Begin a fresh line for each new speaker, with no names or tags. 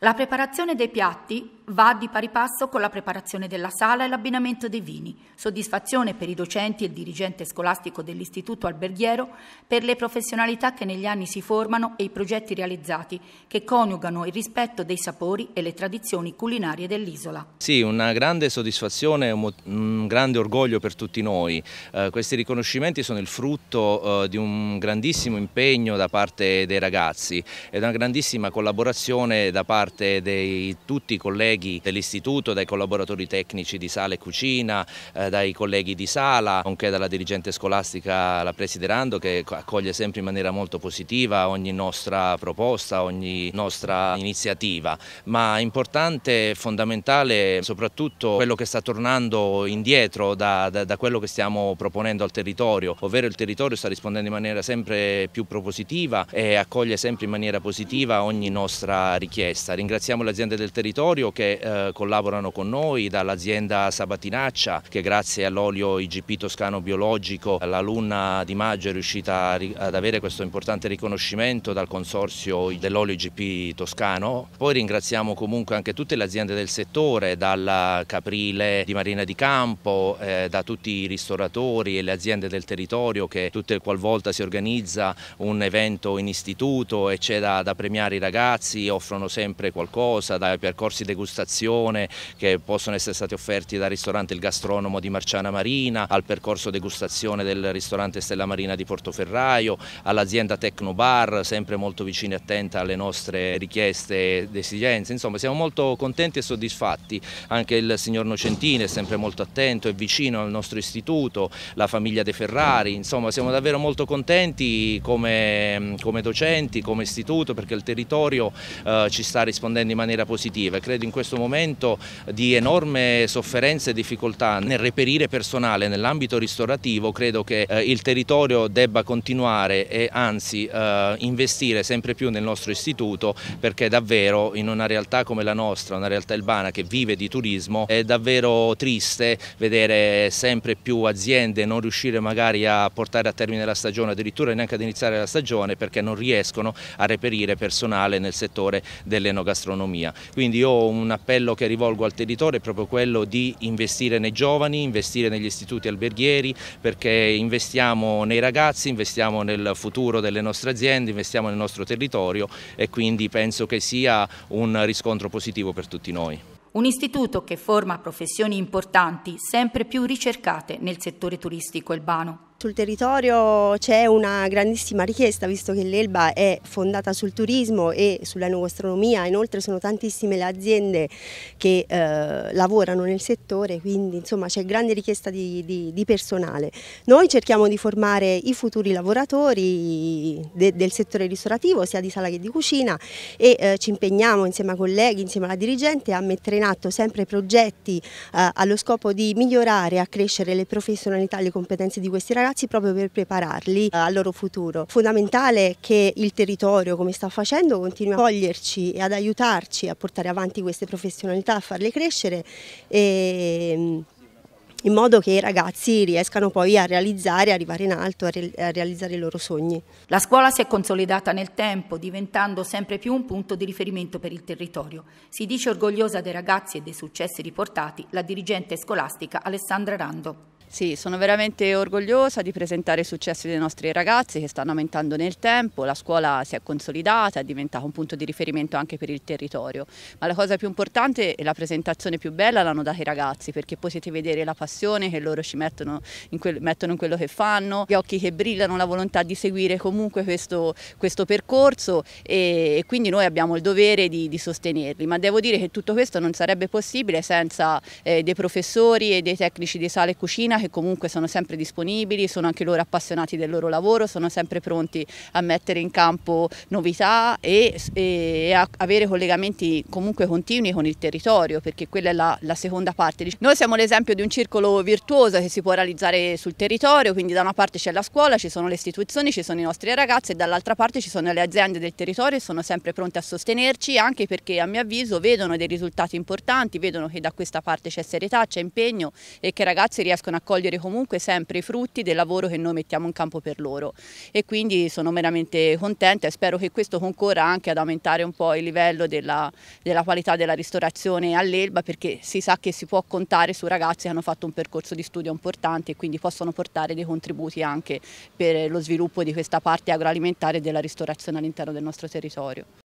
La preparazione dei piatti va di pari passo con la preparazione della sala e l'abbinamento dei vini, soddisfazione per i docenti e il dirigente scolastico dell'istituto alberghiero per le professionalità che negli anni si formano e i progetti realizzati che coniugano il rispetto dei sapori e le tradizioni culinarie dell'isola.
Sì, una grande soddisfazione, e un grande orgoglio per tutti noi. Eh, questi riconoscimenti sono il frutto eh, di un grandissimo impegno da parte dei ragazzi e una grandissima collaborazione da parte parte di tutti i colleghi dell'istituto, dai collaboratori tecnici di sala e cucina, eh, dai colleghi di sala, nonché dalla dirigente scolastica la Presiderando che accoglie sempre in maniera molto positiva ogni nostra proposta, ogni nostra iniziativa, ma importante e fondamentale soprattutto quello che sta tornando indietro da, da, da quello che stiamo proponendo al territorio, ovvero il territorio sta rispondendo in maniera sempre più propositiva e accoglie sempre in maniera positiva ogni nostra richiesta ringraziamo le aziende del territorio che eh, collaborano con noi, dall'azienda Sabatinaccia che grazie all'olio IGP toscano biologico l'alunna di maggio è riuscita ad avere questo importante riconoscimento dal consorzio dell'olio IGP toscano. Poi ringraziamo comunque anche tutte le aziende del settore, dalla Caprile di Marina di Campo, eh, da tutti i ristoratori e le aziende del territorio che tutte e qualvolta si organizza un evento in istituto e c'è da, da premiare i ragazzi, offrono sempre mangiare qualcosa, dai percorsi degustazione che possono essere stati offerti dal ristorante Il Gastronomo di Marciana Marina, al percorso degustazione del ristorante Stella Marina di Portoferraio, all'azienda Tecnobar, sempre molto vicina e attenta alle nostre richieste ed esigenze. Insomma, siamo molto contenti e soddisfatti. Anche il signor Nocentini è sempre molto attento e vicino al nostro istituto, la famiglia De Ferrari, insomma, siamo davvero molto contenti come, come docenti, come istituto, perché il territorio eh, ci sta rispondendo rispondendo in maniera positiva credo in questo momento di enorme sofferenza e difficoltà nel reperire personale nell'ambito ristorativo credo che eh, il territorio debba continuare e anzi eh, investire sempre più nel nostro istituto perché davvero in una realtà come la nostra, una realtà urbana che vive di turismo è davvero triste vedere sempre più aziende non riuscire magari a portare a termine la stagione, addirittura neanche ad iniziare la stagione perché non riescono a reperire personale nel settore dell'enogastronomia gastronomia. Quindi io un appello che rivolgo al territorio è proprio quello di investire nei giovani, investire negli istituti alberghieri perché investiamo nei ragazzi, investiamo nel futuro delle nostre aziende, investiamo nel nostro territorio e quindi penso che sia un riscontro positivo per tutti noi.
Un istituto che forma professioni importanti sempre più ricercate nel settore turistico urbano.
Sul territorio c'è una grandissima richiesta, visto che l'Elba è fondata sul turismo e sulla nuovogastronomia, inoltre sono tantissime le aziende che eh, lavorano nel settore, quindi insomma c'è grande richiesta di, di, di, personale. Noi cerchiamo di formare i futuri lavoratori de, del settore ristorativo, sia di sala che di cucina, e eh, ci impegniamo insieme a colleghi, insieme alla dirigente, a mettere in atto sempre progetti eh, allo scopo di migliorare e accrescere le professionalità e le competenze di questi ragazzi ragazzi proprio per prepararli eh, al loro futuro. Fondamentale che il territorio, come sta facendo, continui a coglierci e ad aiutarci a portare avanti queste professionalità, a farle crescere e ehm, in modo che i ragazzi riescano poi a realizzare, arrivare in alto, a, re a, realizzare
i loro sogni. La scuola si è consolidata nel tempo, diventando sempre più un punto di riferimento per il territorio. Si dice orgogliosa dei ragazzi e dei successi riportati la dirigente scolastica Alessandra Rando. Sì, sono veramente orgogliosa di presentare i successi dei nostri
ragazzi che stanno aumentando nel tempo, la scuola si è consolidata, è diventata un punto di riferimento anche per il territorio, ma la cosa più importante e la presentazione più bella l'hanno data i ragazzi perché potete vedere la passione che loro ci mettono in, quel, mettono in quello che fanno, gli occhi che brillano, la volontà di seguire comunque questo, questo percorso e, e, quindi noi abbiamo il dovere di, di, sostenerli, ma devo dire che tutto questo non sarebbe possibile senza eh, dei professori e dei tecnici di sale e cucina che comunque sono sempre disponibili, sono anche loro appassionati del loro lavoro, sono sempre pronti a mettere in campo novità e, e a avere collegamenti comunque continui con il territorio perché quella è la, la seconda parte. Noi siamo l'esempio di un circolo virtuoso che si può realizzare sul territorio, quindi da una parte c'è la scuola, ci sono le istituzioni, ci sono i nostri ragazzi e dall'altra parte ci sono le aziende del territorio e sono sempre pronte a sostenerci anche perché a mio avviso vedono dei risultati importanti, vedono che da questa parte c'è serietà, c'è impegno e che i ragazzi riescono a raccogliere comunque sempre i frutti del lavoro che noi mettiamo in campo per loro e quindi sono veramente contenta e spero che questo concorra anche ad aumentare un po' il livello della, della qualità della ristorazione all'Elba perché si sa che si può contare su ragazzi che hanno fatto un percorso di studio importante e quindi possono portare dei contributi anche per lo sviluppo di questa parte agroalimentare e della ristorazione all'interno del nostro territorio.